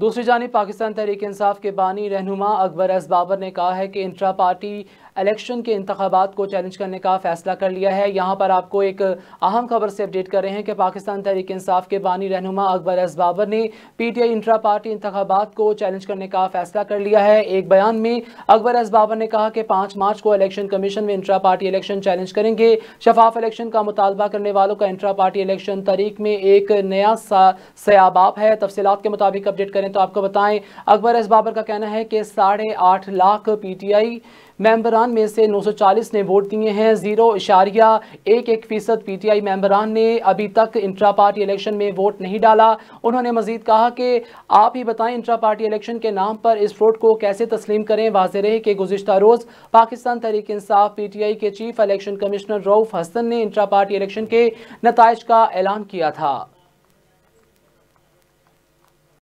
दूसरी जानब पाकिस्तान तहरीक इंसाफ के बानी रहनुमा अकबर एस बाबर ने कहा है कि इंट्रा पार्टी इलेक्शन के इंतबात को चैलेंज करने का फैसला कर लिया है यहाँ पर आपको एक अहम खबर से अपडेट कर रहे हैं कि पाकिस्तान तहरीक इंसाफ के बानी रहनुमा अकबर एस बाबर ने P T I intra party इंतबात को चैलेंज करने का फैसला कर लिया है एक बयान में अकबर एस बाबर ने कहा कि पाँच मार्च को इलेक्शन कमीशन में इंट्रा पार्टी इलेक्शन चैलेंज करेंगे शफाफ इलेक्शन का मुतालबा करने वालों का इंट्रा पार्टी इलेक्शन तरीक में एक नया सयाबाप है तफसीत के मुताबिक अपडेट कर करें तो आपको बताएं अकबर एस बाबर का कहना है कि साढ़े आठ लाख पीटीआई मेंबरान में से 940 ने वोट दिए हैं जीरो इशारिया एक एक फीसद पीटीआई मेंबरान ने अभी तक इंट्रा पार्टी इलेक्शन में वोट नहीं डाला उन्होंने मजीद कहा कि आप ही बताएं इंट्रा पार्टी इलेक्शन के नाम पर इस वोट को कैसे तस्लीम करें वाज रहे कि गुजशत रोज़ Pakistan Tehreek Insaf P T I के chief election commissioner Rauf Hasan ने इंट्रा पार्टी इलेक्शन के नतज का ऐलान किया था